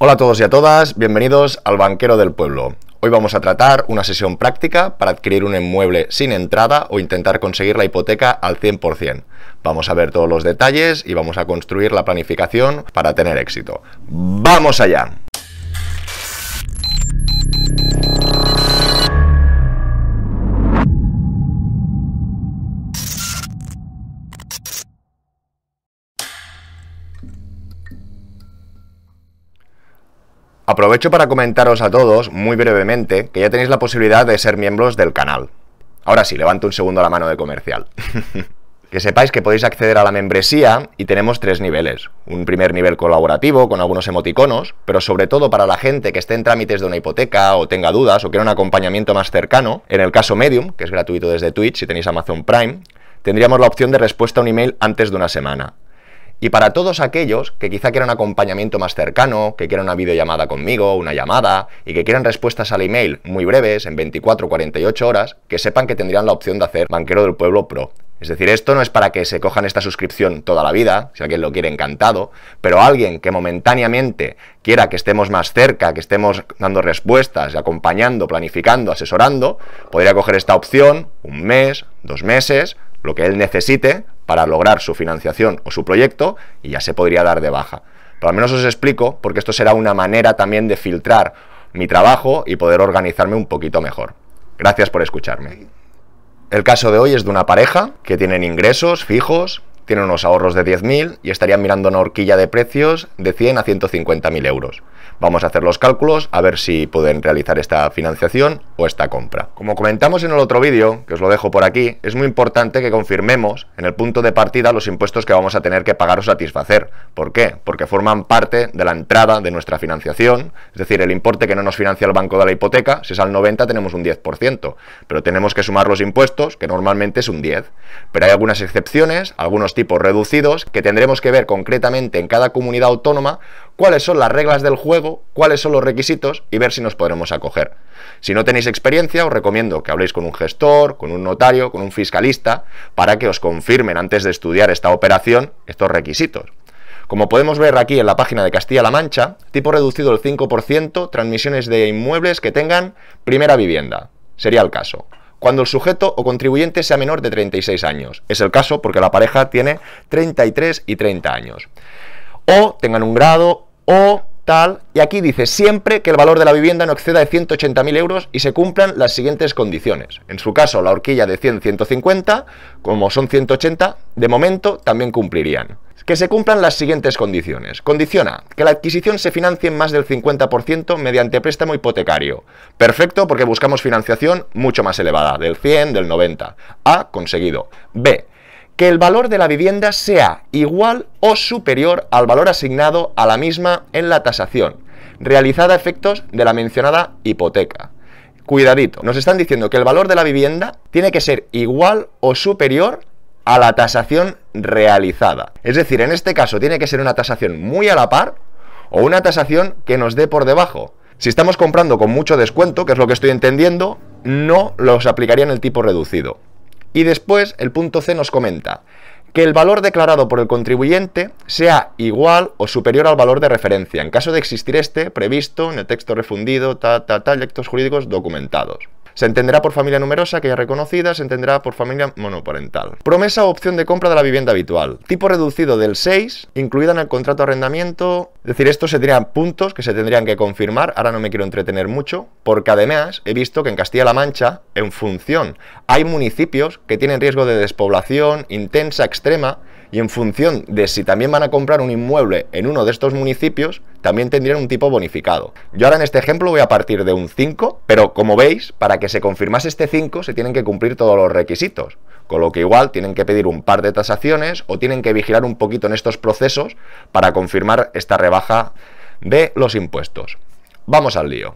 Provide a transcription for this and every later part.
Hola a todos y a todas, bienvenidos al Banquero del Pueblo. Hoy vamos a tratar una sesión práctica para adquirir un inmueble sin entrada o intentar conseguir la hipoteca al 100%. Vamos a ver todos los detalles y vamos a construir la planificación para tener éxito. ¡Vamos allá! Aprovecho para comentaros a todos, muy brevemente, que ya tenéis la posibilidad de ser miembros del canal. Ahora sí, levanto un segundo la mano de comercial. que sepáis que podéis acceder a la membresía y tenemos tres niveles. Un primer nivel colaborativo con algunos emoticonos, pero sobre todo para la gente que esté en trámites de una hipoteca o tenga dudas o quiera un acompañamiento más cercano, en el caso Medium, que es gratuito desde Twitch si tenéis Amazon Prime, tendríamos la opción de respuesta a un email antes de una semana. Y para todos aquellos que quizá quieran acompañamiento más cercano, que quieran una videollamada conmigo, una llamada, y que quieran respuestas al email muy breves, en 24 o 48 horas, que sepan que tendrían la opción de hacer Banquero del Pueblo Pro. Es decir, esto no es para que se cojan esta suscripción toda la vida, si alguien lo quiere encantado, pero alguien que momentáneamente quiera que estemos más cerca, que estemos dando respuestas, acompañando, planificando, asesorando, podría coger esta opción un mes, dos meses, lo que él necesite para lograr su financiación o su proyecto y ya se podría dar de baja. Pero al menos os explico porque esto será una manera también de filtrar mi trabajo y poder organizarme un poquito mejor. Gracias por escucharme. El caso de hoy es de una pareja que tienen ingresos fijos, tienen unos ahorros de 10.000 y estarían mirando una horquilla de precios de 100 a 150.000 euros. Vamos a hacer los cálculos a ver si pueden realizar esta financiación o esta compra. Como comentamos en el otro vídeo, que os lo dejo por aquí, es muy importante que confirmemos en el punto de partida los impuestos que vamos a tener que pagar o satisfacer. ¿Por qué? Porque forman parte de la entrada de nuestra financiación, es decir, el importe que no nos financia el banco de la hipoteca, si es al 90 tenemos un 10%, pero tenemos que sumar los impuestos, que normalmente es un 10. Pero hay algunas excepciones, algunos tipos reducidos, que tendremos que ver concretamente en cada comunidad autónoma cuáles son las reglas del juego, cuáles son los requisitos y ver si nos podremos acoger. Si no tenéis experiencia, os recomiendo que habléis con un gestor, con un notario, con un fiscalista, para que os confirmen antes de estudiar esta operación estos requisitos. Como podemos ver aquí en la página de Castilla-La Mancha, tipo reducido del 5%, transmisiones de inmuebles que tengan primera vivienda. Sería el caso cuando el sujeto o contribuyente sea menor de 36 años. Es el caso porque la pareja tiene 33 y 30 años. O tengan un grado o tal. Y aquí dice, siempre que el valor de la vivienda no exceda de 180.000 euros y se cumplan las siguientes condiciones. En su caso, la horquilla de 100-150, como son 180, de momento también cumplirían. Que se cumplan las siguientes condiciones. Condiciona que la adquisición se financie en más del 50% mediante préstamo hipotecario. Perfecto porque buscamos financiación mucho más elevada, del 100, del 90. A, conseguido. B, que el valor de la vivienda sea igual o superior al valor asignado a la misma en la tasación, realizada a efectos de la mencionada hipoteca. Cuidadito, nos están diciendo que el valor de la vivienda tiene que ser igual o superior a la tasación realizada. Es decir, en este caso tiene que ser una tasación muy a la par o una tasación que nos dé por debajo. Si estamos comprando con mucho descuento, que es lo que estoy entendiendo, no los en el tipo reducido. Y después el punto C nos comenta que el valor declarado por el contribuyente sea igual o superior al valor de referencia, en caso de existir este previsto en el texto refundido, ta, ta, ta, textos jurídicos documentados. Se entenderá por familia numerosa que ya reconocida, se entenderá por familia monoparental. Promesa o opción de compra de la vivienda habitual. Tipo reducido del 6, incluida en el contrato de arrendamiento. Es decir, estos serían puntos que se tendrían que confirmar. Ahora no me quiero entretener mucho, porque además he visto que en Castilla-La Mancha, en función, hay municipios que tienen riesgo de despoblación intensa, extrema, y en función de si también van a comprar un inmueble en uno de estos municipios, también tendrían un tipo bonificado. Yo ahora en este ejemplo voy a partir de un 5, pero como veis, para que se confirmase este 5 se tienen que cumplir todos los requisitos, con lo que igual tienen que pedir un par de tasaciones o tienen que vigilar un poquito en estos procesos para confirmar esta rebaja de los impuestos. Vamos al lío.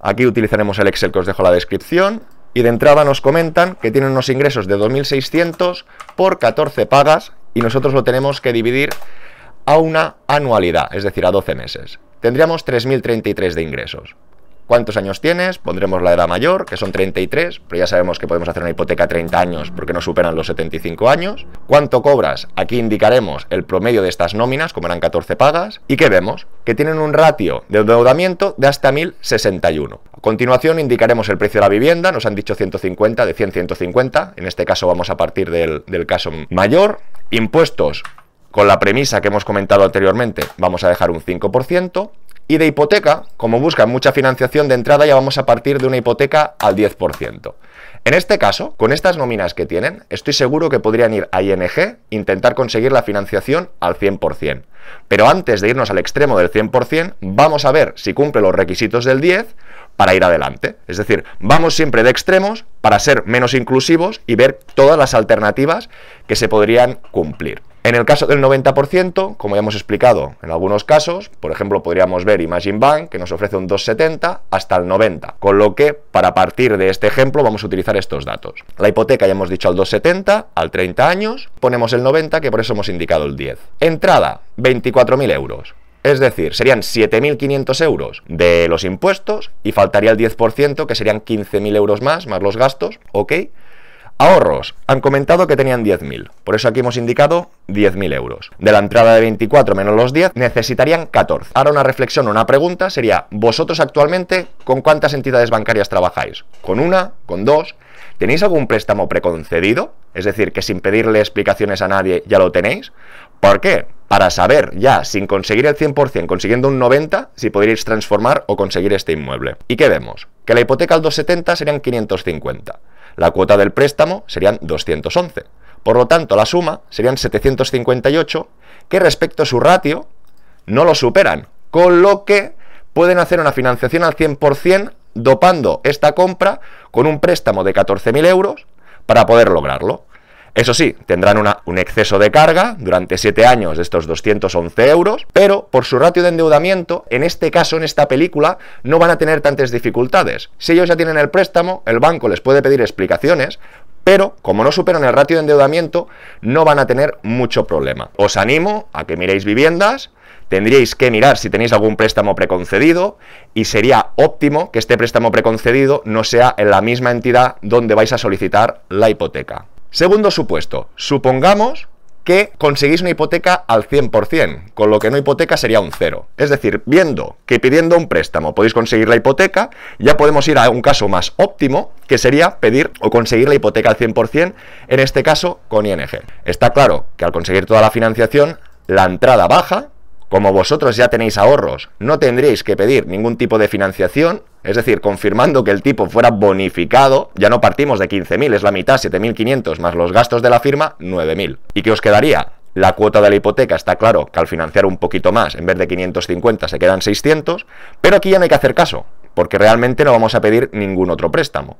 Aquí utilizaremos el Excel que os dejo en la descripción y de entrada nos comentan que tienen unos ingresos de 2.600 por 14 pagas y nosotros lo tenemos que dividir a una anualidad, es decir, a 12 meses. Tendríamos 3.033 de ingresos cuántos años tienes, pondremos la edad mayor, que son 33, pero ya sabemos que podemos hacer una hipoteca a 30 años porque no superan los 75 años, cuánto cobras, aquí indicaremos el promedio de estas nóminas, como eran 14 pagas, y que vemos que tienen un ratio de endeudamiento de hasta 1061. A continuación indicaremos el precio de la vivienda, nos han dicho 150, de 100 150, en este caso vamos a partir del, del caso mayor, impuestos con la premisa que hemos comentado anteriormente, vamos a dejar un 5%, y de hipoteca, como buscan mucha financiación de entrada, ya vamos a partir de una hipoteca al 10%. En este caso, con estas nóminas que tienen, estoy seguro que podrían ir a ING, intentar conseguir la financiación al 100%. Pero antes de irnos al extremo del 100%, vamos a ver si cumple los requisitos del 10% para ir adelante. Es decir, vamos siempre de extremos para ser menos inclusivos y ver todas las alternativas que se podrían cumplir. En el caso del 90%, como ya hemos explicado en algunos casos, por ejemplo, podríamos ver Imagine Bank, que nos ofrece un 2,70 hasta el 90, con lo que para partir de este ejemplo vamos a utilizar estos datos. La hipoteca ya hemos dicho al 2,70, al 30 años, ponemos el 90, que por eso hemos indicado el 10. Entrada, 24.000 euros. Es decir, serían 7.500 euros de los impuestos y faltaría el 10%, que serían 15.000 euros más, más los gastos, ¿ok? Ahorros. Han comentado que tenían 10.000. Por eso aquí hemos indicado 10.000 euros. De la entrada de 24 menos los 10, necesitarían 14. Ahora una reflexión, una pregunta sería, ¿vosotros actualmente con cuántas entidades bancarias trabajáis? ¿Con una? ¿Con dos? ¿Tenéis algún préstamo preconcedido? Es decir, que sin pedirle explicaciones a nadie ya lo tenéis. ¿Por qué? Para saber ya, sin conseguir el 100%, consiguiendo un 90%, si podríais transformar o conseguir este inmueble. ¿Y qué vemos? Que la hipoteca al 270 serían 550. La cuota del préstamo serían 211. Por lo tanto, la suma serían 758, que respecto a su ratio no lo superan, con lo que pueden hacer una financiación al 100% dopando esta compra con un préstamo de 14.000 euros para poder lograrlo. Eso sí, tendrán un exceso de carga durante 7 años de estos 211 euros, pero por su ratio de endeudamiento, en este caso, en esta película, no van a tener tantas dificultades. Si ellos ya tienen el préstamo, el banco les puede pedir explicaciones, pero como no superan el ratio de endeudamiento, no van a tener mucho problema. Os animo a que miréis viviendas, tendríais que mirar si tenéis algún préstamo preconcedido y sería óptimo que este préstamo preconcedido no sea en la misma entidad donde vais a solicitar la hipoteca. Segundo supuesto, supongamos que conseguís una hipoteca al 100%, con lo que no hipoteca sería un cero. Es decir, viendo que pidiendo un préstamo podéis conseguir la hipoteca, ya podemos ir a un caso más óptimo, que sería pedir o conseguir la hipoteca al 100%, en este caso con ING. Está claro que al conseguir toda la financiación, la entrada baja, como vosotros ya tenéis ahorros, no tendréis que pedir ningún tipo de financiación, es decir, confirmando que el tipo fuera bonificado, ya no partimos de 15.000, es la mitad, 7.500 más los gastos de la firma, 9.000. ¿Y qué os quedaría? La cuota de la hipoteca está claro que al financiar un poquito más, en vez de 550 se quedan 600, pero aquí ya no hay que hacer caso, porque realmente no vamos a pedir ningún otro préstamo.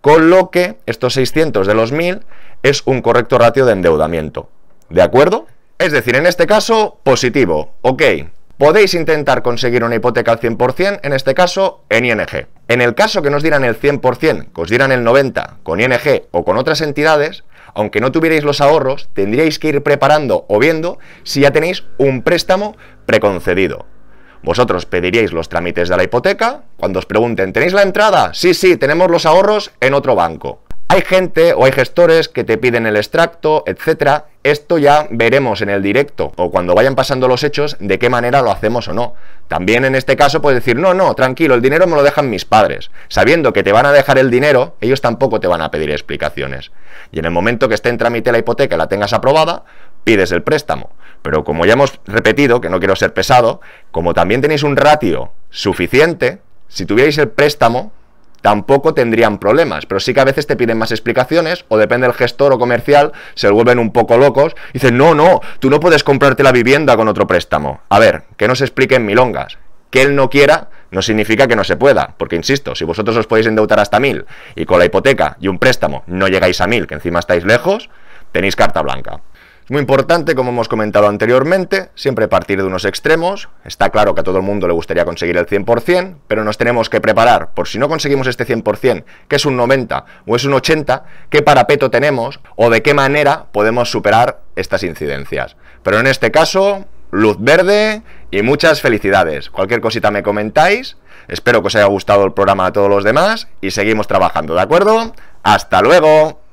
Con lo que estos 600 de los 1000 es un correcto ratio de endeudamiento. ¿De acuerdo? Es decir, en este caso, positivo. Ok. Podéis intentar conseguir una hipoteca al 100%, en este caso, en ING. En el caso que nos dieran el 100%, que os dieran el 90% con ING o con otras entidades, aunque no tuvierais los ahorros, tendríais que ir preparando o viendo si ya tenéis un préstamo preconcedido. Vosotros pediríais los trámites de la hipoteca, cuando os pregunten, ¿tenéis la entrada? Sí, sí, tenemos los ahorros en otro banco. Hay gente o hay gestores que te piden el extracto, etcétera. Esto ya veremos en el directo o cuando vayan pasando los hechos de qué manera lo hacemos o no. También en este caso puedes decir, no, no, tranquilo, el dinero me lo dejan mis padres. Sabiendo que te van a dejar el dinero, ellos tampoco te van a pedir explicaciones. Y en el momento que esté en trámite la hipoteca y la tengas aprobada, pides el préstamo. Pero como ya hemos repetido, que no quiero ser pesado, como también tenéis un ratio suficiente, si tuvierais el préstamo, tampoco tendrían problemas. Pero sí que a veces te piden más explicaciones o depende del gestor o comercial, se vuelven un poco locos. Y dicen, no, no, tú no puedes comprarte la vivienda con otro préstamo. A ver, que no se expliquen milongas. Que él no quiera no significa que no se pueda, porque insisto, si vosotros os podéis endeudar hasta mil y con la hipoteca y un préstamo no llegáis a mil, que encima estáis lejos, tenéis carta blanca. Muy importante, como hemos comentado anteriormente, siempre partir de unos extremos. Está claro que a todo el mundo le gustaría conseguir el 100%, pero nos tenemos que preparar por si no conseguimos este 100%, que es un 90 o es un 80, qué parapeto tenemos o de qué manera podemos superar estas incidencias. Pero en este caso, luz verde y muchas felicidades. Cualquier cosita me comentáis. Espero que os haya gustado el programa a todos los demás y seguimos trabajando, ¿de acuerdo? Hasta luego.